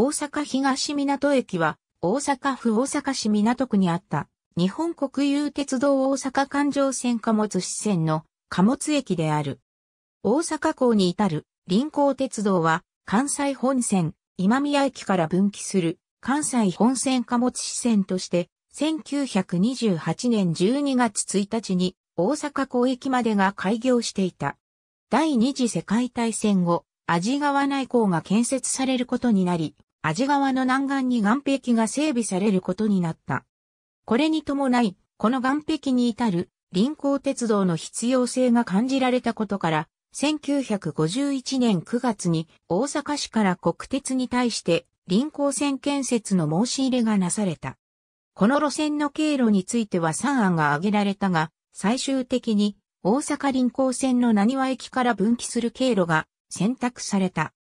大阪東港駅は、大阪府大阪市港区にあった、日本国有鉄道大阪環状線貨物支線の貨物駅である。大阪港に至る臨港鉄道は、関西本線、今宮駅から分岐する関西本線貨物支線として、1928年12月1日に大阪港駅までが開業していた。第二次世界大戦後、味川内港が建設されることになり、阿字川の南岸に岸壁が整備されることになった。これに伴い、この岸壁に至る臨港鉄道の必要性が感じられたことから、1951年9月に大阪市から国鉄に対して臨港線建設の申し入れがなされた。この路線の経路については3案が挙げられたが、最終的に大阪臨港線の何和駅から分岐する経路が選択された。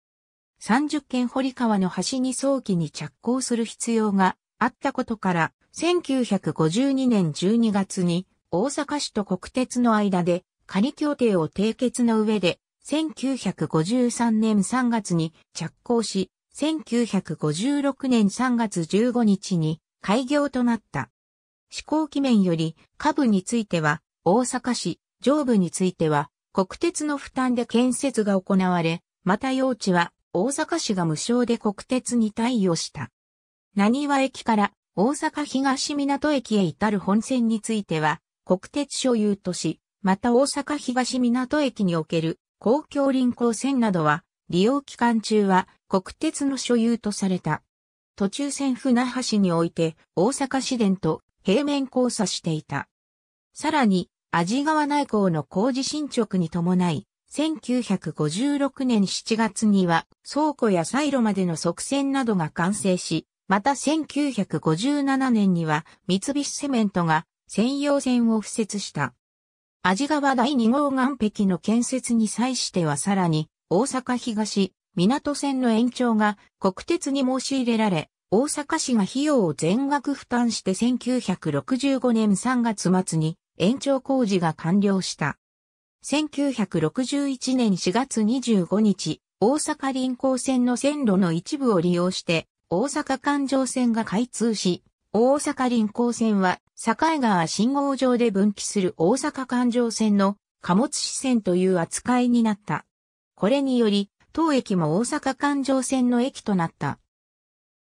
30軒堀川の橋に早期に着工する必要があったことから、1952年12月に大阪市と国鉄の間で仮協定を締結の上で、1953年3月に着工し、1956年3月15日に開業となった。施行期面より、下部については大阪市、上部については国鉄の負担で建設が行われ、また用地は大阪市が無償で国鉄に貸与した。何は駅から大阪東港駅へ至る本線については、国鉄所有とし、また大阪東港駅における公共輪行線などは、利用期間中は国鉄の所有とされた。途中線船橋において大阪市電と平面交差していた。さらに、味川内港の工事進捗に伴い、1956年7月には倉庫やサイロまでの側線などが完成し、また1957年には三菱セメントが専用線を敷設した。味川第二号岸壁の建設に際してはさらに大阪東港線の延長が国鉄に申し入れられ、大阪市が費用を全額負担して1965年3月末に延長工事が完了した。1961年4月25日、大阪臨港線の線路の一部を利用して、大阪環状線が開通し、大阪臨港線は、境川信号場で分岐する大阪環状線の貨物支線という扱いになった。これにより、当駅も大阪環状線の駅となった。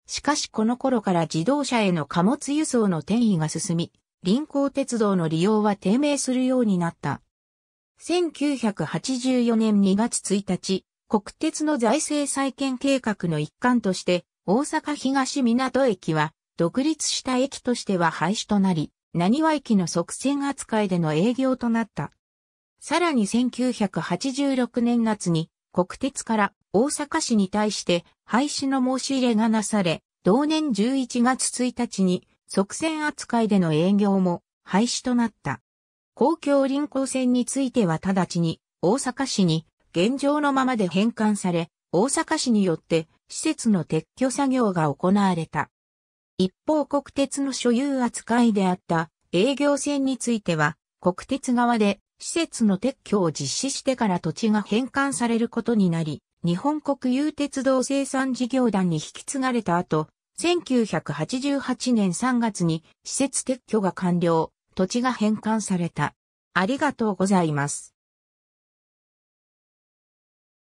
しかしこの頃から自動車への貨物輸送の転移が進み、臨港鉄道の利用は低迷するようになった。1984年2月1日、国鉄の財政再建計画の一環として、大阪東港駅は、独立した駅としては廃止となり、何和駅の側線扱いでの営業となった。さらに1986年夏に、国鉄から大阪市に対して廃止の申し入れがなされ、同年11月1日に、即線扱いでの営業も廃止となった。公共臨港線については直ちに大阪市に現状のままで返還され、大阪市によって施設の撤去作業が行われた。一方国鉄の所有扱いであった営業線については、国鉄側で施設の撤去を実施してから土地が返還されることになり、日本国有鉄道生産事業団に引き継がれた後、1988年3月に施設撤去が完了。土地が返還された。ありがとうございます。